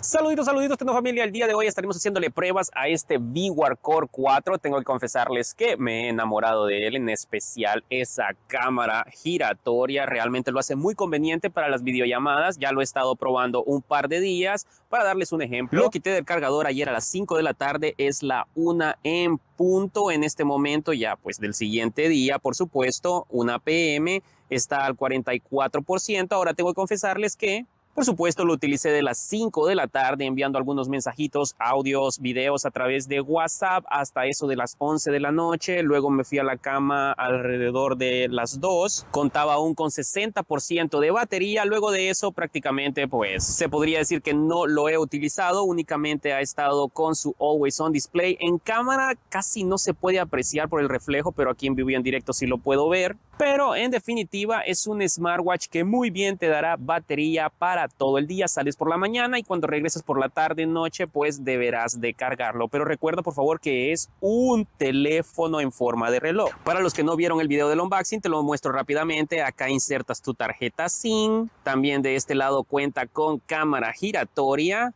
Saluditos, saluditos, tengo familia. El día de hoy estaremos haciéndole pruebas a este VWAR Core 4. Tengo que confesarles que me he enamorado de él, en especial esa cámara giratoria. Realmente lo hace muy conveniente para las videollamadas. Ya lo he estado probando un par de días. Para darles un ejemplo, lo quité del cargador ayer a las 5 de la tarde, es la 1 en punto en este momento, ya pues del siguiente día, por supuesto, una PM está al 44%. Ahora tengo que confesarles que por supuesto, lo utilicé de las 5 de la tarde enviando algunos mensajitos, audios, videos a través de WhatsApp hasta eso de las 11 de la noche. Luego me fui a la cama alrededor de las 2. Contaba aún con 60% de batería. Luego de eso prácticamente pues se podría decir que no lo he utilizado. Únicamente ha estado con su Always On Display. En cámara casi no se puede apreciar por el reflejo, pero aquí en vivo en directo sí lo puedo ver. Pero en definitiva es un smartwatch que muy bien te dará batería para todo el día, sales por la mañana y cuando regresas por la tarde, noche, pues deberás de cargarlo. Pero recuerda por favor que es un teléfono en forma de reloj. Para los que no vieron el video del unboxing, te lo muestro rápidamente. Acá insertas tu tarjeta SIM. También de este lado cuenta con cámara giratoria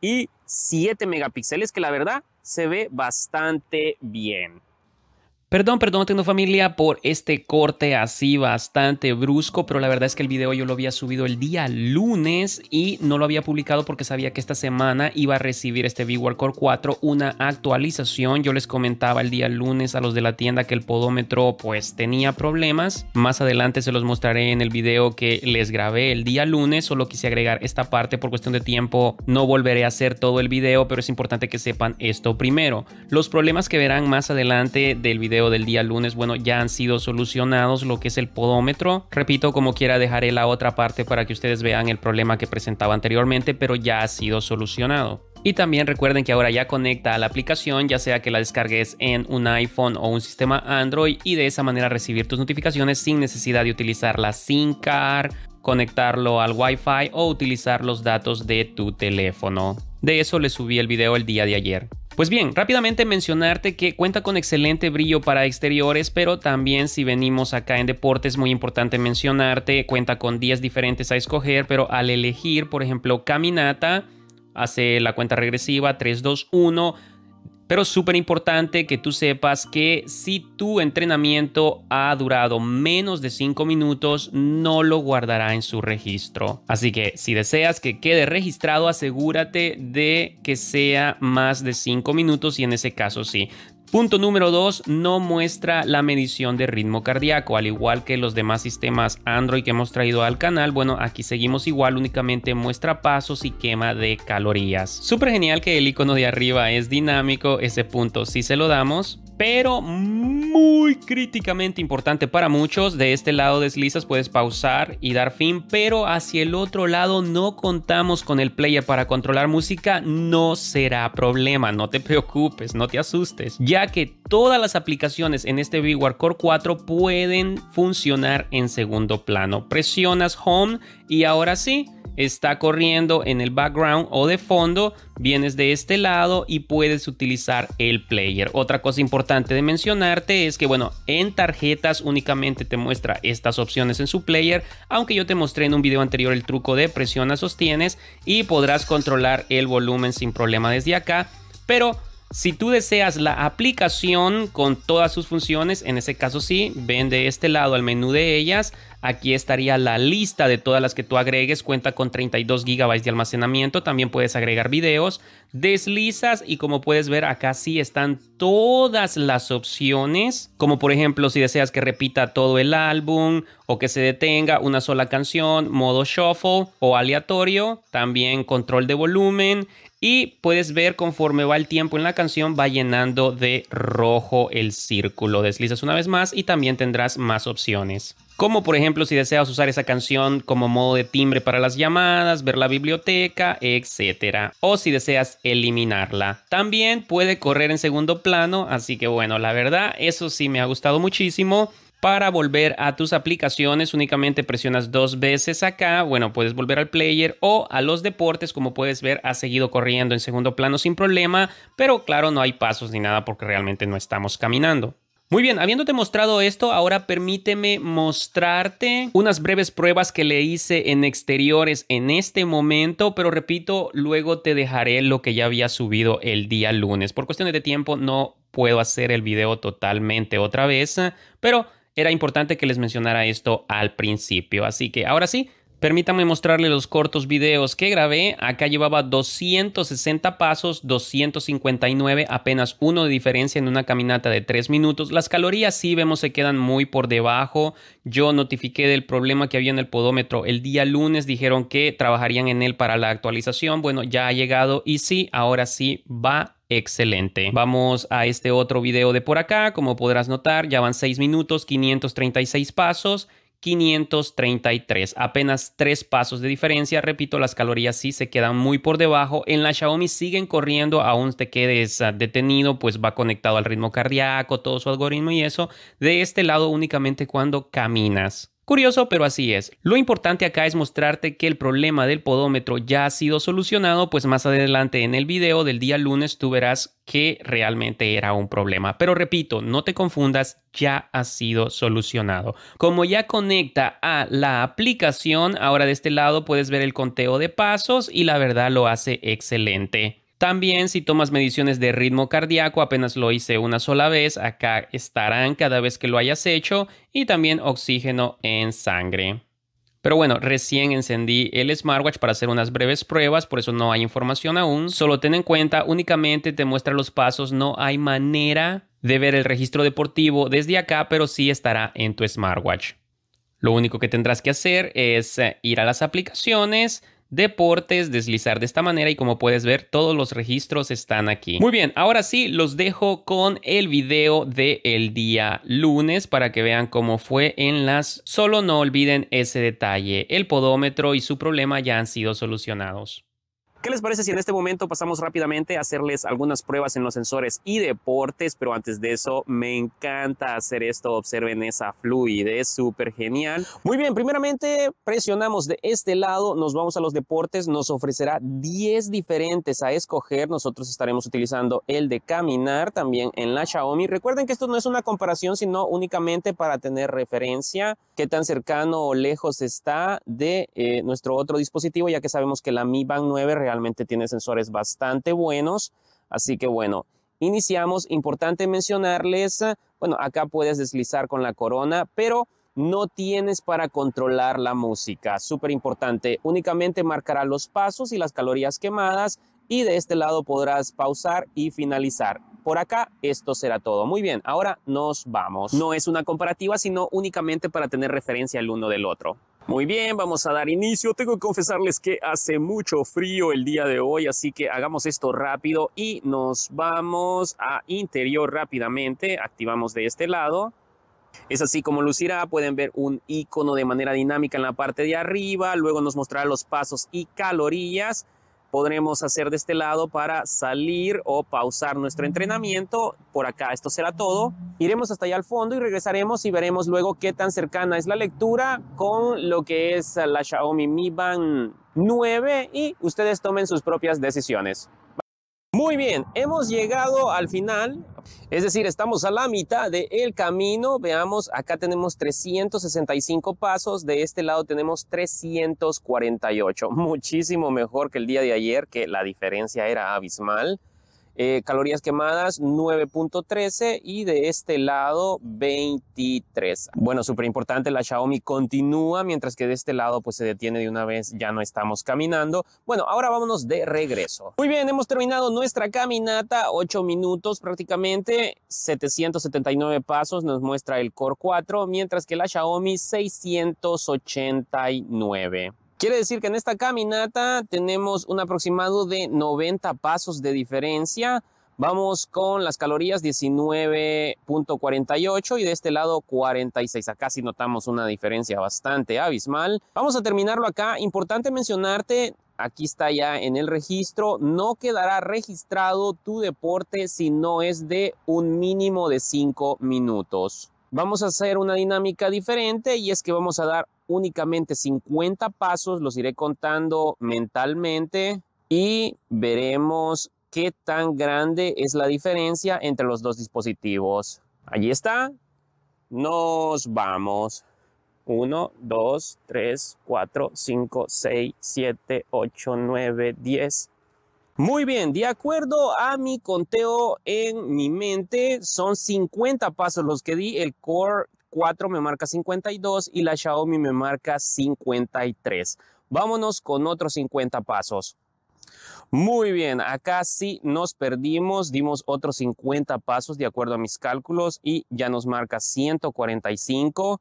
y 7 megapíxeles que la verdad se ve bastante bien. Perdón, perdón, tengo familia, por este corte así bastante brusco, pero la verdad es que el video yo lo había subido el día lunes y no lo había publicado porque sabía que esta semana iba a recibir este v Core 4 una actualización. Yo les comentaba el día lunes a los de la tienda que el podómetro pues tenía problemas. Más adelante se los mostraré en el video que les grabé el día lunes, solo quise agregar esta parte por cuestión de tiempo. No volveré a hacer todo el video, pero es importante que sepan esto primero. Los problemas que verán más adelante del video del día lunes, bueno, ya han sido solucionados lo que es el podómetro. Repito, como quiera, dejaré la otra parte para que ustedes vean el problema que presentaba anteriormente, pero ya ha sido solucionado. Y también recuerden que ahora ya conecta a la aplicación, ya sea que la descargues en un iPhone o un sistema Android y de esa manera recibir tus notificaciones sin necesidad de utilizar la SIM card, conectarlo al Wi-Fi o utilizar los datos de tu teléfono. De eso le subí el video el día de ayer. Pues bien, rápidamente mencionarte que cuenta con excelente brillo para exteriores, pero también si venimos acá en deportes es muy importante mencionarte, cuenta con 10 diferentes a escoger, pero al elegir, por ejemplo, caminata, hace la cuenta regresiva 3, 2, pero súper importante que tú sepas que si tu entrenamiento ha durado menos de 5 minutos, no lo guardará en su registro. Así que si deseas que quede registrado, asegúrate de que sea más de 5 minutos y en ese caso sí, Punto número 2, no muestra la medición de ritmo cardíaco, al igual que los demás sistemas Android que hemos traído al canal. Bueno, aquí seguimos igual, únicamente muestra pasos y quema de calorías. Súper genial que el icono de arriba es dinámico, ese punto sí se lo damos, pero muy críticamente importante para muchos. De este lado deslizas, puedes pausar y dar fin, pero hacia el otro lado no contamos con el player para controlar música, no será problema, no te preocupes, no te asustes, ya que todas las aplicaciones en este Wear Core 4 pueden funcionar en segundo plano. Presionas Home y ahora sí, está corriendo en el background o de fondo, vienes de este lado y puedes utilizar el player. Otra cosa importante de mencionarte es que, bueno, en tarjetas únicamente te muestra estas opciones en su player, aunque yo te mostré en un video anterior el truco de presiona, sostienes y podrás controlar el volumen sin problema desde acá, pero... Si tú deseas la aplicación con todas sus funciones, en ese caso sí, ven de este lado al menú de ellas, Aquí estaría la lista de todas las que tú agregues. Cuenta con 32 GB de almacenamiento. También puedes agregar videos. Deslizas y como puedes ver acá sí están todas las opciones. Como por ejemplo si deseas que repita todo el álbum o que se detenga una sola canción, modo shuffle o aleatorio. También control de volumen. Y puedes ver conforme va el tiempo en la canción, va llenando de rojo el círculo. Deslizas una vez más y también tendrás más opciones como por ejemplo si deseas usar esa canción como modo de timbre para las llamadas, ver la biblioteca, etc. O si deseas eliminarla. También puede correr en segundo plano, así que bueno, la verdad, eso sí me ha gustado muchísimo. Para volver a tus aplicaciones únicamente presionas dos veces acá, bueno, puedes volver al player o a los deportes, como puedes ver, ha seguido corriendo en segundo plano sin problema, pero claro, no hay pasos ni nada porque realmente no estamos caminando. Muy bien, habiéndote mostrado esto, ahora permíteme mostrarte unas breves pruebas que le hice en exteriores en este momento, pero repito, luego te dejaré lo que ya había subido el día lunes. Por cuestiones de tiempo no puedo hacer el video totalmente otra vez, pero era importante que les mencionara esto al principio. Así que ahora sí, Permítame mostrarle los cortos videos que grabé. Acá llevaba 260 pasos, 259, apenas uno de diferencia en una caminata de 3 minutos. Las calorías sí vemos se quedan muy por debajo. Yo notifiqué del problema que había en el podómetro. El día lunes dijeron que trabajarían en él para la actualización. Bueno, ya ha llegado y sí, ahora sí va excelente. Vamos a este otro video de por acá. Como podrás notar, ya van 6 minutos, 536 pasos 533, apenas tres pasos de diferencia. Repito, las calorías sí se quedan muy por debajo. En la Xiaomi siguen corriendo, aún te quedes ah, detenido, pues va conectado al ritmo cardíaco, todo su algoritmo y eso. De este lado únicamente cuando caminas. Curioso, pero así es. Lo importante acá es mostrarte que el problema del podómetro ya ha sido solucionado, pues más adelante en el video del día lunes tú verás que realmente era un problema. Pero repito, no te confundas, ya ha sido solucionado. Como ya conecta a la aplicación, ahora de este lado puedes ver el conteo de pasos y la verdad lo hace excelente. También si tomas mediciones de ritmo cardíaco, apenas lo hice una sola vez, acá estarán cada vez que lo hayas hecho y también oxígeno en sangre. Pero bueno, recién encendí el smartwatch para hacer unas breves pruebas, por eso no hay información aún. Solo ten en cuenta, únicamente te muestra los pasos, no hay manera de ver el registro deportivo desde acá, pero sí estará en tu smartwatch. Lo único que tendrás que hacer es eh, ir a las aplicaciones, deportes, deslizar de esta manera y como puedes ver todos los registros están aquí. Muy bien, ahora sí los dejo con el video del día lunes para que vean cómo fue en las... Solo no olviden ese detalle, el podómetro y su problema ya han sido solucionados. ¿Qué les parece si en este momento pasamos rápidamente a hacerles algunas pruebas en los sensores y deportes? Pero antes de eso, me encanta hacer esto. Observen esa fluidez, súper genial. Muy bien, primeramente presionamos de este lado, nos vamos a los deportes. Nos ofrecerá 10 diferentes a escoger. Nosotros estaremos utilizando el de caminar también en la Xiaomi. Recuerden que esto no es una comparación, sino únicamente para tener referencia qué tan cercano o lejos está de eh, nuestro otro dispositivo, ya que sabemos que la Mi Band 9 realmente tiene sensores bastante buenos. Así que bueno, iniciamos. Importante mencionarles, eh, bueno, acá puedes deslizar con la corona, pero no tienes para controlar la música. Súper importante. Únicamente marcará los pasos y las calorías quemadas y de este lado podrás pausar y finalizar. Por acá esto será todo. Muy bien, ahora nos vamos. No es una comparativa, sino únicamente para tener referencia el uno del otro. Muy bien, vamos a dar inicio. Tengo que confesarles que hace mucho frío el día de hoy, así que hagamos esto rápido y nos vamos a interior rápidamente. Activamos de este lado. Es así como lucirá, pueden ver un icono de manera dinámica en la parte de arriba, luego nos mostrará los pasos y calorías podremos hacer de este lado para salir o pausar nuestro entrenamiento. Por acá esto será todo. Iremos hasta allá al fondo y regresaremos y veremos luego qué tan cercana es la lectura con lo que es la Xiaomi Mi Band 9 y ustedes tomen sus propias decisiones. Muy bien, hemos llegado al final, es decir, estamos a la mitad del camino. Veamos, acá tenemos 365 pasos, de este lado tenemos 348. Muchísimo mejor que el día de ayer, que la diferencia era abismal. Eh, calorías quemadas 9.13 y de este lado 23. Bueno, súper importante, la Xiaomi continúa, mientras que de este lado pues se detiene de una vez, ya no estamos caminando. Bueno, ahora vámonos de regreso. Muy bien, hemos terminado nuestra caminata, 8 minutos prácticamente, 779 pasos nos muestra el Core 4, mientras que la Xiaomi 689. Quiere decir que en esta caminata tenemos un aproximado de 90 pasos de diferencia. Vamos con las calorías 19.48 y de este lado 46. Acá sí notamos una diferencia bastante abismal. Vamos a terminarlo acá. Importante mencionarte, aquí está ya en el registro, no quedará registrado tu deporte si no es de un mínimo de 5 minutos. Vamos a hacer una dinámica diferente y es que vamos a dar únicamente 50 pasos, los iré contando mentalmente y veremos qué tan grande es la diferencia entre los dos dispositivos. Allí está. Nos vamos. 1, 2, 3, 4, 5, 6, 7, 8, 9, 10, muy bien, de acuerdo a mi conteo en mi mente, son 50 pasos los que di. El Core 4 me marca 52 y la Xiaomi me marca 53. Vámonos con otros 50 pasos. Muy bien, acá sí nos perdimos, dimos otros 50 pasos de acuerdo a mis cálculos y ya nos marca 145.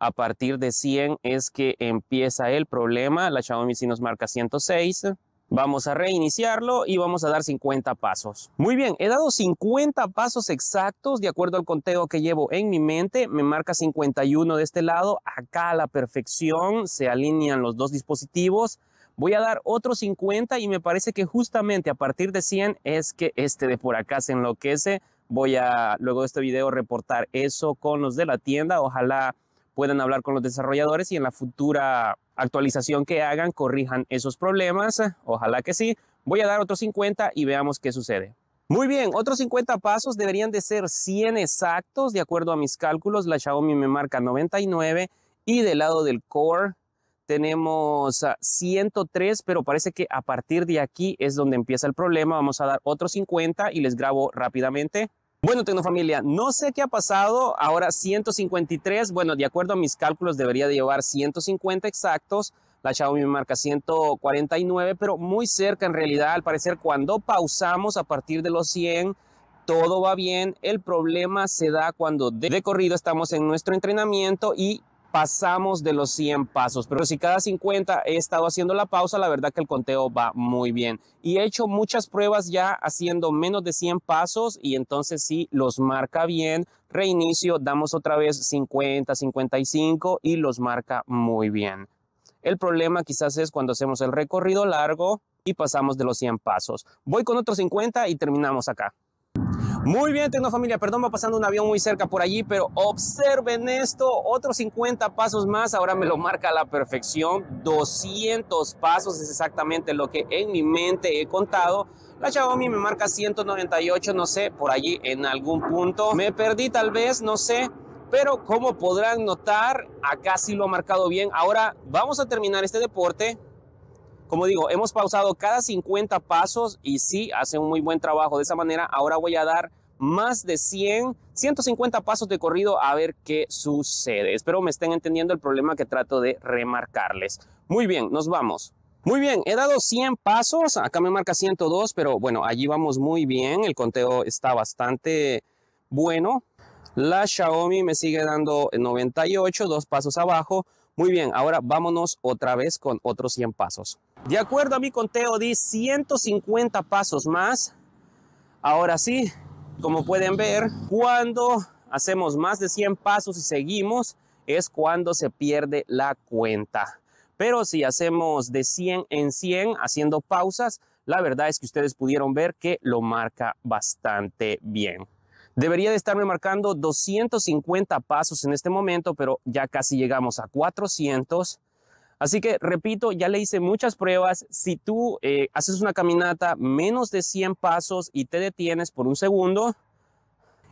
A partir de 100 es que empieza el problema, la Xiaomi sí nos marca 106. Vamos a reiniciarlo y vamos a dar 50 pasos. Muy bien, he dado 50 pasos exactos de acuerdo al conteo que llevo en mi mente. Me marca 51 de este lado, acá a la perfección, se alinean los dos dispositivos. Voy a dar otros 50 y me parece que justamente a partir de 100 es que este de por acá se enloquece. Voy a luego de este video reportar eso con los de la tienda. Ojalá puedan hablar con los desarrolladores y en la futura actualización que hagan corrijan esos problemas. Ojalá que sí. Voy a dar otro 50 y veamos qué sucede. Muy bien, otros 50 pasos deberían de ser 100 exactos. De acuerdo a mis cálculos, la Xiaomi me marca 99 y del lado del core tenemos 103, ah, pero parece que a partir de aquí es donde empieza el problema. Vamos a dar otros 50 y les grabo rápidamente. Bueno, Tecnofamilia, no sé qué ha pasado, ahora 153, bueno, de acuerdo a mis cálculos debería de llevar 150 exactos, la me marca 149, pero muy cerca en realidad, al parecer cuando pausamos a partir de los 100, todo va bien, el problema se da cuando de corrido estamos en nuestro entrenamiento y pasamos de los 100 pasos, pero si cada 50 he estado haciendo la pausa, la verdad que el conteo va muy bien. Y he hecho muchas pruebas ya haciendo menos de 100 pasos y entonces sí los marca bien. Reinicio, damos otra vez 50, 55 y los marca muy bien. El problema quizás es cuando hacemos el recorrido largo y pasamos de los 100 pasos. Voy con otros 50 y terminamos acá. Muy bien, familia. perdón, va pasando un avión muy cerca por allí, pero observen esto, otros 50 pasos más, ahora me lo marca a la perfección, 200 pasos es exactamente lo que en mi mente he contado. La Xiaomi me marca 198, no sé, por allí en algún punto. Me perdí tal vez, no sé, pero como podrán notar, acá sí lo ha marcado bien. Ahora vamos a terminar este deporte como digo, hemos pausado cada 50 pasos y sí, hace un muy buen trabajo. De esa manera, ahora voy a dar más de 100, 150 pasos de corrido a ver qué sucede. Espero me estén entendiendo el problema que trato de remarcarles. Muy bien, nos vamos. Muy bien, he dado 100 pasos, acá me marca 102, pero bueno, allí vamos muy bien, el conteo está bastante bueno. La Xiaomi me sigue dando 98, dos pasos abajo. Muy bien, ahora vámonos otra vez con otros 100 pasos. De acuerdo a mi conteo, di 150 pasos más. Ahora sí, como pueden ver, cuando hacemos más de 100 pasos y seguimos, es cuando se pierde la cuenta. Pero si hacemos de 100 en 100, haciendo pausas, la verdad es que ustedes pudieron ver que lo marca bastante bien. Debería de estarme marcando 250 pasos en este momento, pero ya casi llegamos a 400 Así que, repito, ya le hice muchas pruebas. Si tú eh, haces una caminata menos de 100 pasos y te detienes por un segundo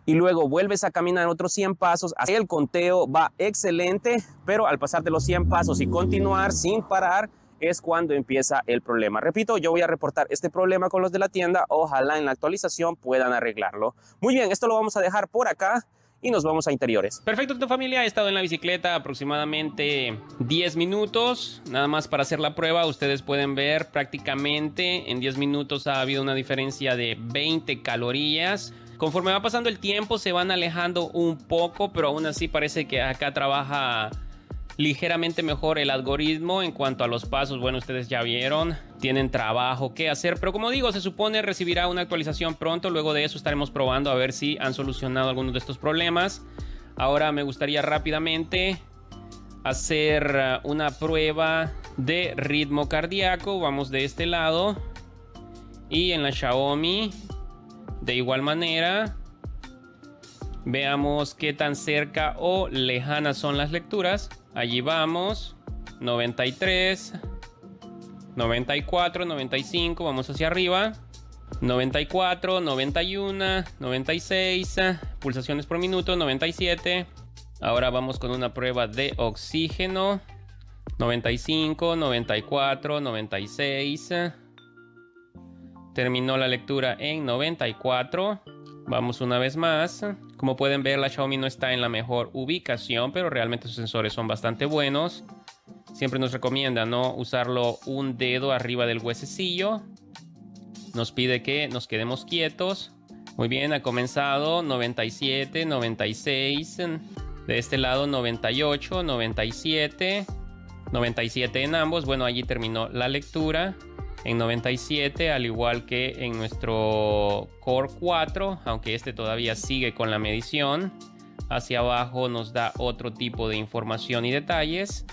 y luego vuelves a caminar otros 100 pasos, así el conteo va excelente, pero al pasar de los 100 pasos y continuar sin parar, es cuando empieza el problema. Repito, yo voy a reportar este problema con los de la tienda. Ojalá en la actualización puedan arreglarlo. Muy bien, esto lo vamos a dejar por acá y nos vamos a interiores. Perfecto, tu familia. ha estado en la bicicleta aproximadamente 10 minutos. Nada más para hacer la prueba, ustedes pueden ver prácticamente en 10 minutos ha habido una diferencia de 20 calorías. Conforme va pasando el tiempo se van alejando un poco, pero aún así parece que acá trabaja ligeramente mejor el algoritmo en cuanto a los pasos. Bueno, ustedes ya vieron, tienen trabajo que hacer, pero como digo, se supone recibirá una actualización pronto. Luego de eso estaremos probando a ver si han solucionado algunos de estos problemas. Ahora me gustaría rápidamente hacer uh, una prueba de ritmo cardíaco. Vamos de este lado y en la Xiaomi de igual manera. Veamos qué tan cerca o lejanas son las lecturas. Allí vamos. 93. 94, 95. Vamos hacia arriba. 94, 91, 96. Pulsaciones por minuto. 97. Ahora vamos con una prueba de oxígeno. 95, 94, 96. Terminó la lectura en 94. Vamos una vez más. Como pueden ver, la Xiaomi no está en la mejor ubicación, pero realmente sus sensores son bastante buenos. Siempre nos recomienda no usarlo un dedo arriba del huesecillo. Nos pide que nos quedemos quietos. Muy bien, ha comenzado 97, 96. De este lado 98, 97. 97 en ambos. Bueno, allí terminó la lectura en 97, al igual que en nuestro Core 4, aunque este todavía sigue con la medición. Hacia abajo nos da otro tipo de información y detalles.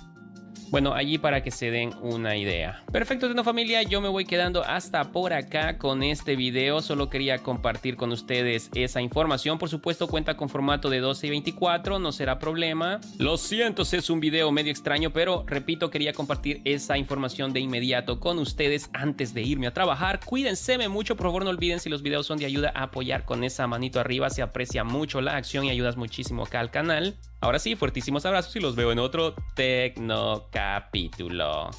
Bueno, allí para que se den una idea. Perfecto, una Familia, yo me voy quedando hasta por acá con este video. Solo quería compartir con ustedes esa información. Por supuesto, cuenta con formato de 12 y 24, no será problema. Lo siento, es un video medio extraño, pero repito, quería compartir esa información de inmediato con ustedes antes de irme a trabajar. Cuídense mucho, por favor, no olviden si los videos son de ayuda a apoyar con esa manito arriba. Se aprecia mucho la acción y ayudas muchísimo acá al canal. Ahora sí, fuertísimos abrazos y los veo en otro Tecno capítulo.